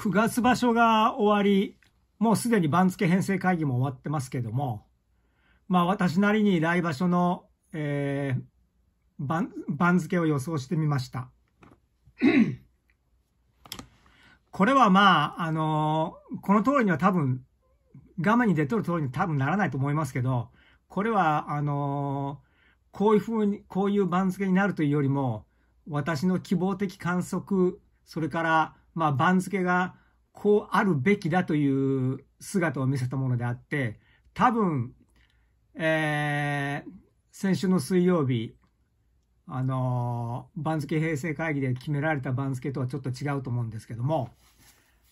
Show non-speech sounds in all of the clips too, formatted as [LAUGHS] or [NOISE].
9月場所が終わり、もうすでに番付編成会議も終わってますけども、まあ私なりに来場所の、えー、番番付を予想してみました。[CLEARS THROAT] これはまあ、あのー、この通りには多分、画面に出とる通りに多分ならないと思いますけど、これは、あのー、こういうふうに、こういう番付になるというよりも、私の希望的観測、それから、まあ、番付がこうあるべきだという姿を見せたものであって、多分、えー、先週の水曜日、あのー、番付平成会議で決められた番付とはちょっと違うと思うんですけども、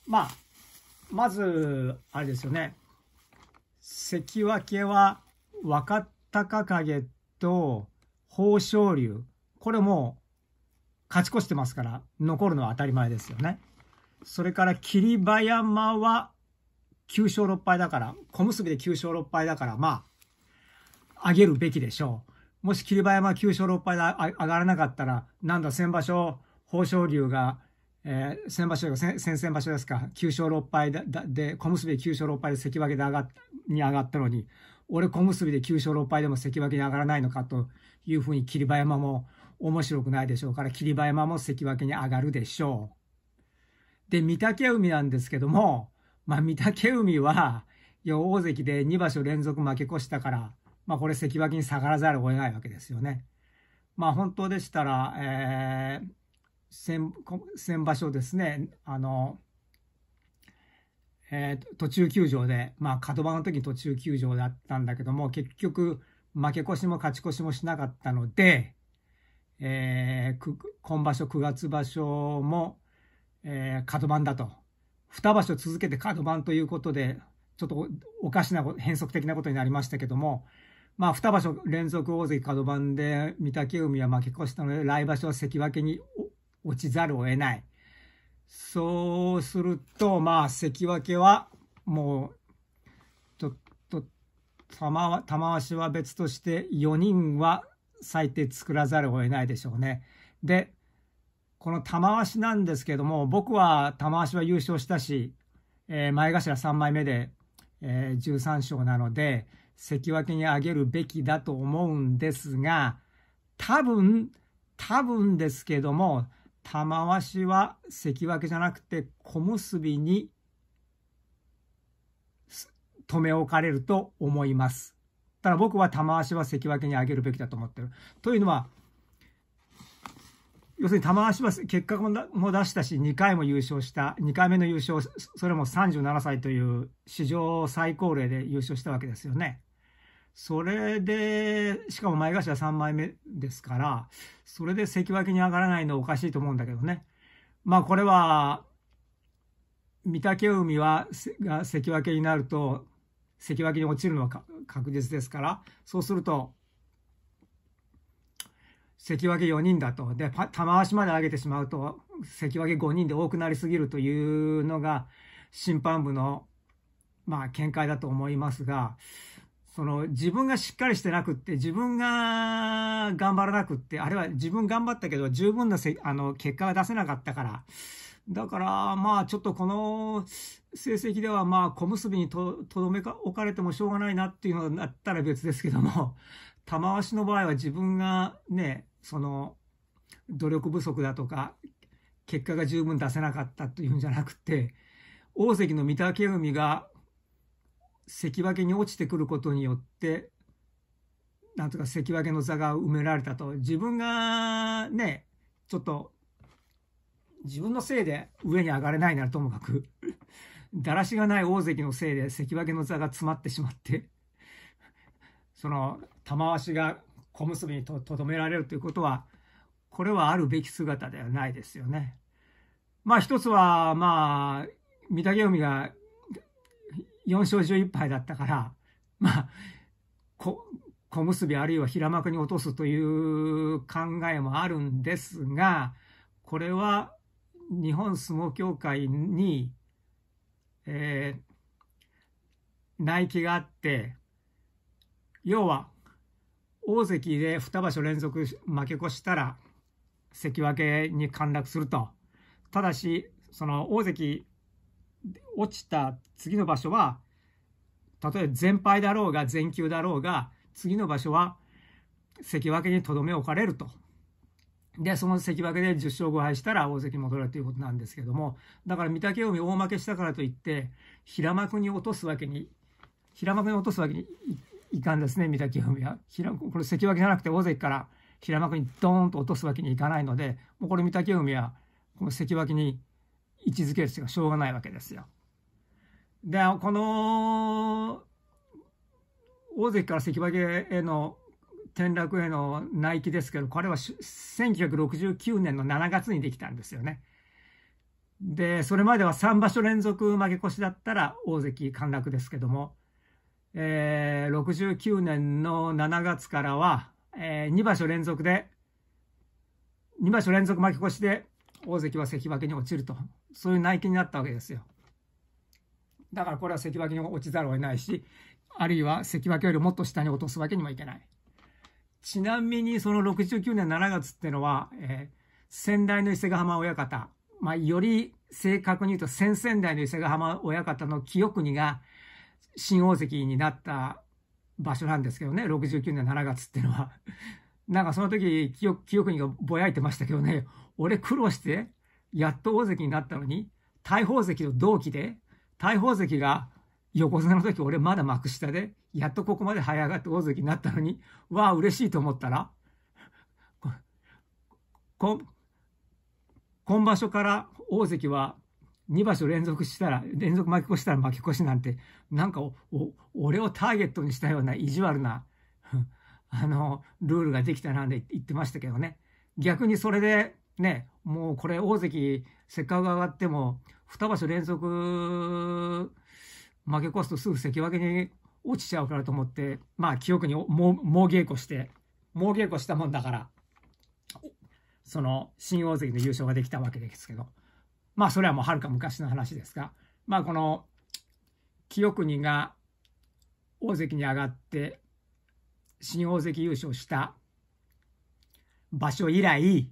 まあ、まず、あれですよね、関脇は若隆景と豊昇龍、これも勝ち越してますから、残るのは当たり前ですよね。それから霧馬山は9勝6敗だから、小結で9勝6敗だから、まあ、上げるべきでしょう。もし霧馬山9勝6敗で上がらなかったら、なんだ先場所、豊昇龍が、えー、先場所先、先々場所ですか、9勝6敗で、で小結で9勝6敗で関脇で上がに上がったのに、俺小結で9勝6敗でも関脇に上がらないのかというふうに霧馬山も面白くないでしょうから、霧馬山も関脇に上がるでしょう。で、御嶽海なんですけども、まあ、御嶽海は、大関で2場所連続負け越したから、まあ、これ関脇に下がらざるを得ないわけですよね。まあ、本当でしたら、えー、先先場所ですね、あの、えー、途中休場で、まあ、角場の時に途中休場だったんだけども、結局、負け越しも勝ち越しもしなかったので、えー、今場所9月場所も、えー、角番だと。2場所続けて角番ということで、ちょっとおかしな、変則的なことになりましたけども、まあ、2場所連続大関角番で御嶽海は負け越したので、来場所は関脇に落ちざるを得ない。そうすると、まあ、関脇はもう、ちょっと玉、玉鷲は別として、4人は最低作らざるを得ないでしょうね。で、この玉鷲なんですけども、僕は玉鷲は優勝したし、えー、前頭3枚目で、えー、13勝なので、関脇に上げるべきだと思うんですが、多分、多分ですけども、玉鷲は関脇じゃなくて小結に止め置かれると思います。ただ僕は玉鷲は関脇に上げるべきだと思ってる。というのは、要するに玉橋は結果も出したし、2回も優勝した、2回目の優勝、それも37歳という史上最高齢で優勝したわけですよね。それで、しかも前頭3枚目ですから、それで関脇に上がらないのおかしいと思うんだけどね。まあこれは、御嶽海は関脇になると、関脇に落ちるのは確実ですから、そうすると、関脇4人だと。で、玉鷲まで上げてしまうと、関脇5人で多くなりすぎるというのが、審判部の、まあ、見解だと思いますが、その、自分がしっかりしてなくって、自分が頑張らなくって、あれは自分頑張ったけど、十分なせ、あの、結果が出せなかったから、だから、まあ、ちょっとこの成績では、まあ、小結にとどめか置かれてもしょうがないなっていうのだったら別ですけども、玉鷲の場合は自分がね、その努力不足だとか結果が十分出せなかったというんじゃなくて大関の御嶽海が関脇に落ちてくることによってなんとか関脇の座が埋められたと自分がねちょっと自分のせいで上に上がれないならともかくだらしがない大関のせいで関脇の座が詰まってしまってその玉鷲が小結びにとどめられるということは、これはあるべき姿ではないですよね。まあ一つは、まあ、御嶽海が4勝11敗だったから、まあ、小結びあるいは平幕に落とすという考えもあるんですが、これは日本相撲協会に、えー、内規があって、要は大関で2場所連続負け越したら関脇に陥落するとただしその大関落ちた次の場所は例えば全敗だろうが全休だろうが次の場所は関脇にとどめ置かれると。で、その関脇で10勝5敗したら大関戻れるということなんですけども、だから御嶽海大負けしたからといって、平幕に落とすわけに、平幕に落とすわけにいいかんですね、御嶽海は。これ関脇じゃなくて大関から平幕にドーンと落とすわけにいかないので、もうこれ御嶽海はこの関脇に位置づけるしかしょうがないわけですよ。で、この大関から関脇への転落への内規ですけど、これは1969年の7月にできたんですよね。で、それまでは3場所連続負け越しだったら大関陥落ですけども、えー、69年の7月からは、えー、2場所連続で、2場所連続負け越しで、大関は関脇に落ちると、そういう内気になったわけですよ。だからこれは関脇に落ちざるを得ないし、あるいは関脇よりもっと下に落とすわけにもいけない。ちなみにその69年7月っていうのは、えー、先代の伊勢ヶ浜親方、まあ、より正確に言うと先々代の伊勢ヶ浜親方の清国が、新大関になった場所なんですけどね、69年7月っていうのは。[LAUGHS] なんかその時記憶、記憶にぼやいてましたけどね、俺苦労して、やっと大関になったのに、大鵬関の同期で、大鵬関が横綱の時俺まだ幕下で、やっとここまで這い上がって大関になったのに、わあ、嬉しいと思ったら、こ、こ今場所から大関は2場所連続したら、連続負け越したら負け越しなんて、なんか俺をターゲットにしたような意地悪な [LAUGHS] あの、ルールができたなんて言ってましたけどね。逆にそれで、ね、もうこれ大関、せっかく上がっても、2場所連続負け越すとすぐ関脇に落ちちゃうからと思って、まあ記憶に猛稽古して、猛稽古したもんだから、その新大関の優勝ができたわけですけど。まあそれはもうはるか昔の話ですが、まあこの清国が大関に上がって新大関優勝した場所以来、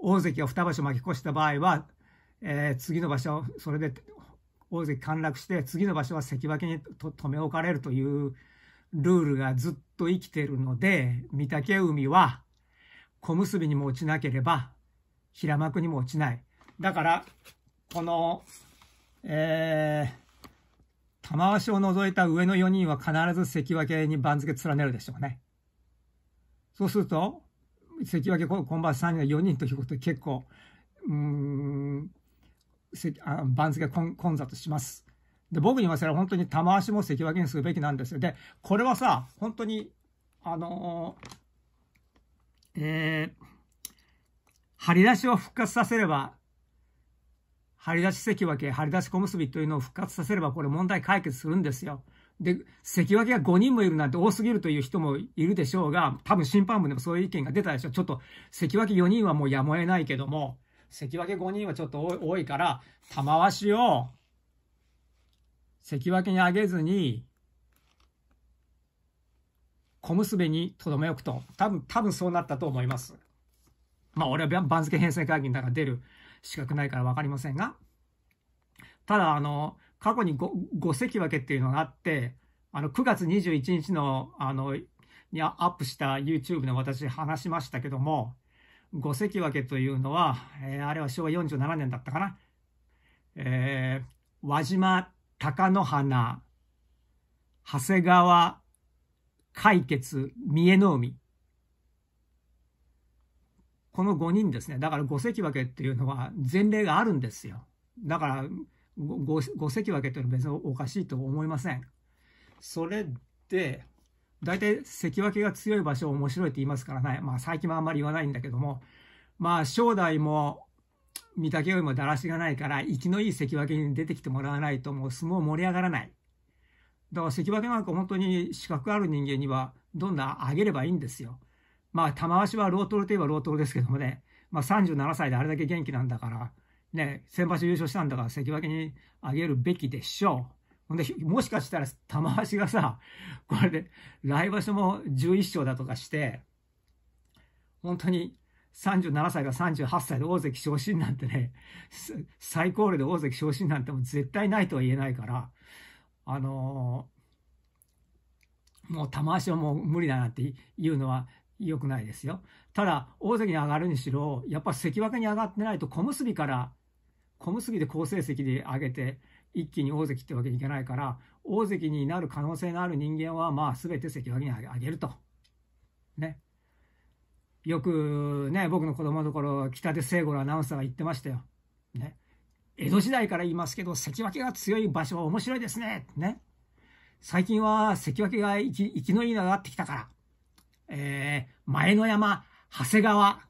大関を2場所巻き越した場合は、えー、次の場所、それで大関陥落して、次の場所は関脇に留め置かれるというルールがずっと生きてるので、御嶽海は小結にも落ちなければ、平幕にも落ちない。だから、この、えー、玉鷲を除いた上の4人は必ず関脇に番付連ねるでしょうね。そうすると、関脇今晩3人が4人ということで結構、うん、あ番付混混雑します。で、僕に言わせれば本当に玉鷲も関脇にするべきなんですよ。で、これはさ、本当に、あのー、えー、張り出しを復活させれば張り出し関脇、張り出し小結というのを復活させれば、これ問題解決するんですよ。で、関脇が5人もいるなんて多すぎるという人もいるでしょうが、多分審判部でもそういう意見が出たでしょ。ちょっと、関脇4人はもうやむを得ないけども、関脇5人はちょっと多いから、玉鷲を、関脇に上げずに、小結にとどめ置くと、多分、多分そうなったと思います。まあ、俺は番付編成会議の中出る資格ないから分かりませんが、ただ、あの、過去に 5, 席分けっていうのがあって、あの、9月21日の、あの、にアップした YouTube の私話しましたけども、五分けというのは、えー、あれは昭和47年だったかな。えー、輪島、貴乃花、長谷川、海傑、三重の海。この5人ですね。だから5席分けっていうのは前例があるんですよ。だから 5, 5席分けというのは別におかしいと思いません。それで、大体関脇が強い場所面白いって言いますからね。まあ最近はあんまり言わないんだけども、まあ正代も御嶽海もだらしがないから、生きのいい関脇に出てきてもらわないともう相撲盛り上がらない。だから関脇なんか本当に資格ある人間にはどんどん上げればいいんですよ。まあ、玉鷲はロートルといえばロートルですけどもね、まあ、37歳であれだけ元気なんだから、ね、先場所優勝したんだから関脇にあげるべきでしょう。ほんで、もしかしたら玉鷲がさ、これで来場所も11勝だとかして、本当に37歳が38歳で大関昇進なんてね、最高齢で大関昇進なんても絶対ないとは言えないから、あのー、もう玉鷲はもう無理だなっていうのは良くないですよ。ただ、大関に上がるにしろ、やっぱ関脇に上がってないと、小結から、小結で好成績で上げて、一気に大関ってわけにいかないから、大関になる可能性のある人間は、まあ、全て関脇に上げると。ね。よくね、僕の子供の頃、北で聖五のアナウンサーが言ってましたよ。ね。江戸時代から言いますけど、関脇が強い場所は面白いですね。ね。最近は関脇が生き生きのいいのがってきたから。えー、前の山、長谷川、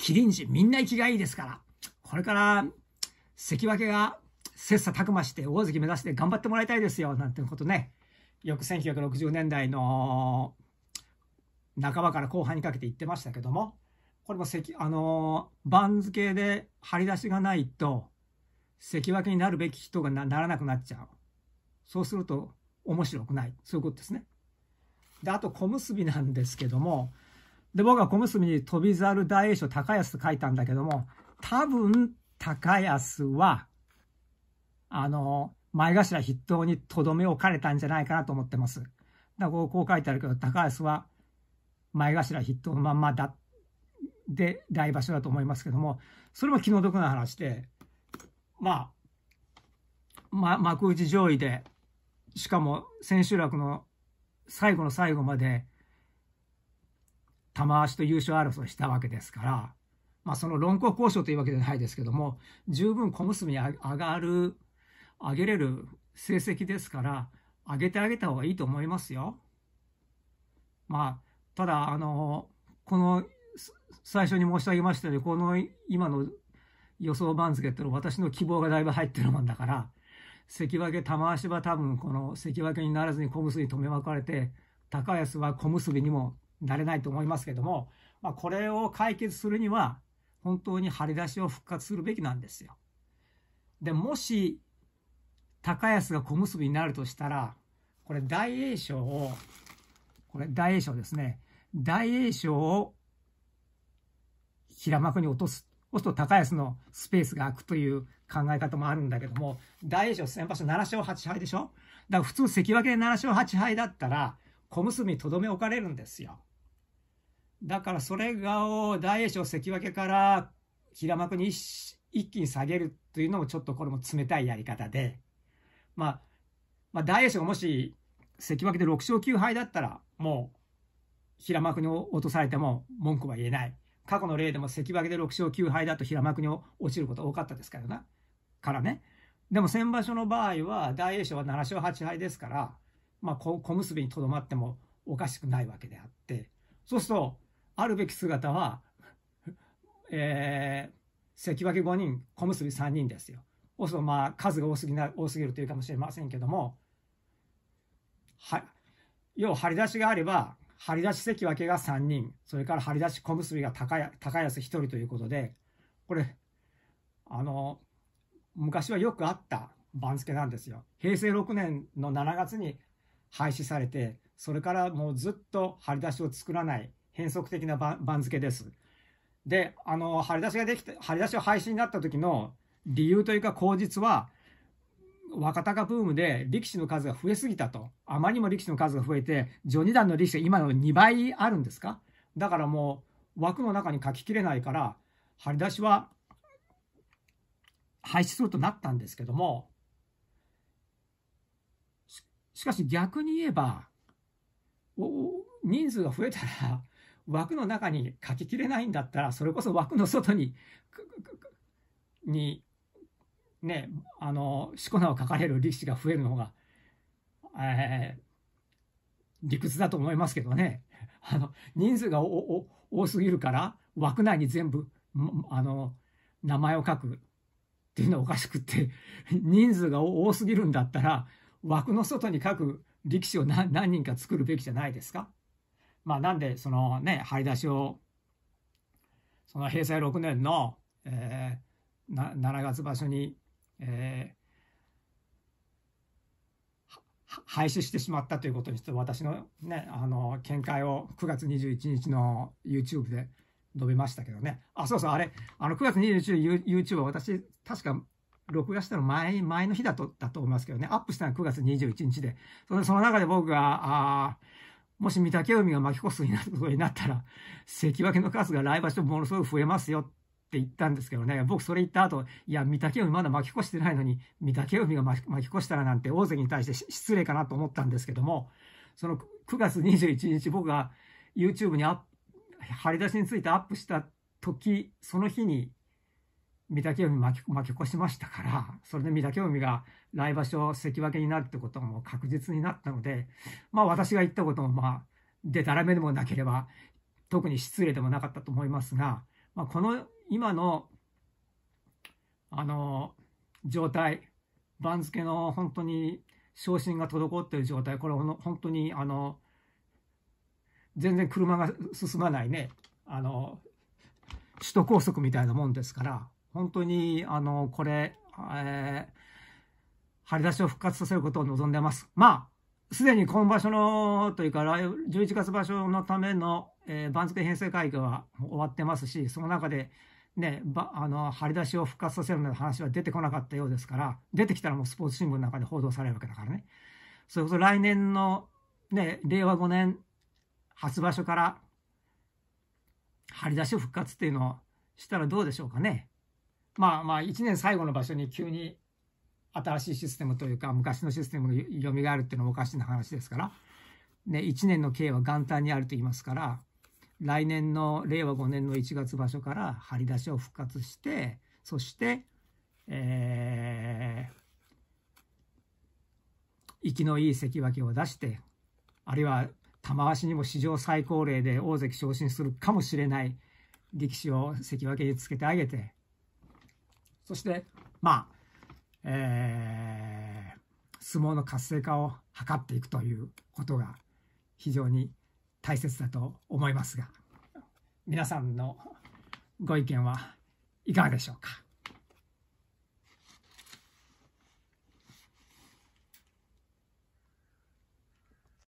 麒麟寺、みんな生きがいいですから、これから、関脇が切磋琢磨して大関目指して頑張ってもらいたいですよ、なんてことね。よく1960年代の半ばから後半にかけて言ってましたけども、これも関、あのー、番付で張り出しがないと、関脇になるべき人がならなくなっちゃう。そうすると面白くない。そういうことですね。であと小結なんですけどもで僕は小結に飛猿大栄翔高安と書いたんだけども多分高安はあの前頭筆頭にとどめをかれたんじゃないかなと思ってます。だからこうこう書いてあるけど高安は前頭筆頭のまんまだで来場所だと思いますけどもそれも気の毒な話でまあ、ま、幕内上位でしかも千秋楽の最後の最後まで玉足と優勝争いしたわけですから、まあ、その論考交渉というわけではないですけども十分小結に上がる上げれる成績ですから上げてあげた方がいいと思いますよ。まあ、ただあのこの最初に申し上げましたようにこの今の予想番付ってのは私の希望がだいぶ入ってるもんだから関脇玉足は多分この関脇にならずに小結に留めまかれて高安は小結にもなれないと思いますけども、まあ、これを解決するには本当に張り出しを復活するべきなんですよ。でもし高安が小結になるとしたらこれ大栄翔をこれ大栄翔ですね大栄翔を平幕に落とすそうすると高安のスペースが空くという考え方もあるんだけども、大栄翔先場所7勝8敗でしょだから普通関脇で7勝8敗だったら、小結にとどめ置かれるんですよ。だからそれを大栄翔関脇から平幕に一気に下げるというのもちょっとこれも冷たいやり方で、まあ、まあ、大栄翔がもし関脇で6勝9敗だったら、もう平幕に落とされても文句は言えない。過去の例でも関脇で6勝9敗だと平幕に落ちること多かったですからな。からね。でも先場所の場合は大栄翔は7勝8敗ですから、まあ、小結にとどまってもおかしくないわけであって、そうすると、あるべき姿は、[LAUGHS] えー、関脇5人、小結3人ですよ。そうするとまあ数が多すぎな多すぎるというかもしれませんけども、は要は張り出しがあれば張り出し関脇が3人、それから張り出し小結が高高安1人ということで、これ、あの、昔はよくあった番付なんですよ。平成6年の7月に廃止されて、それからもうずっと張り出しを作らない変則的な番付です。で、あの、張り出しができて、張り出しを廃止になった時の理由というか口実は、若鷹ブームで力士の数が増えすぎたと。あまりにも力士の数が増えて、序二段の力士が今の2倍あるんですかだからもう枠の中に書ききれないから、張り出しは廃止するとなったんですけども、しかし逆に言えば、人数が増えたら、枠の中に書ききれないんだったら、それこそ枠の外に、にね、あの、しこ名を書かれる力士が増えるのが、えー、理屈だと思いますけどね。あの、人数が多すぎるから、枠内に全部、あの、名前を書くっていうのはおかしくって、人数が多すぎるんだったら、枠の外に書く力士を何人か作るべきじゃないですか。まあ、なんで、そのね、張り出しを、その平成6年の、えー、7月場所にえー、廃止してしまったということにして私の,、ね、あの見解を9月21日の YouTube で述べましたけどねあそうそうあれあの9月21日 YouTube 私確か録画したの前前の日だとだと思いますけどねアップしたのは9月21日でそのその中で僕があもし御嶽海が巻き越すことになったら関脇の数が来場所ものすごく増えますよって言ったんですけどね、僕それ言った後、いや、御嶽海まだ巻き越してないのに、御嶽海が巻き越したらなんて大関に対して失礼かなと思ったんですけども、その9月21日僕が YouTube に張り出しについてアップした時、その日に御嶽海巻き巻き越しましたから、それで御嶽海が来場所関脇になるってこともう確実になったので、まあ私が言ったこともまあ、でたらめでもなければ、特に失礼でもなかったと思いますが、まあ、この今の、あの、状態、番付の本当に昇進が滞っている状態、これ本当に、あの、全然車が進まないね、あの、首都高速みたいなもんですから、本当に、あの、これ、えー、張り出しを復活させることを望んでます。まあ、すでに今場所の、というか、11月場所のための、えー、番付編成会議は終わってますし、その中で、ね、ばあの張り出しを復活させるような話は出てこなかったようですから、出てきたらもうスポーツ新聞の中で報道されるわけだからね。それこそ来年の、ね、令和5年初場所から、張り出しを復活っていうのをしたらどうでしょうかね。まあまあ、1年最後の場所に急に新しいシステムというか、昔のシステムがみがあるっていうのはおかしな話ですから、ね、1年の刑は元旦にあると言いますから、来年の令和5年の1月場所から張り出しを復活してそして、えー、息のいい関脇を出してあるいは玉鷲にも史上最高齢で大関昇進するかもしれない力士を関脇につけてあげてそしてまあ、えー、相撲の活性化を図っていくということが非常に大切だと思いますが皆さんのご意見はいかがでしょうか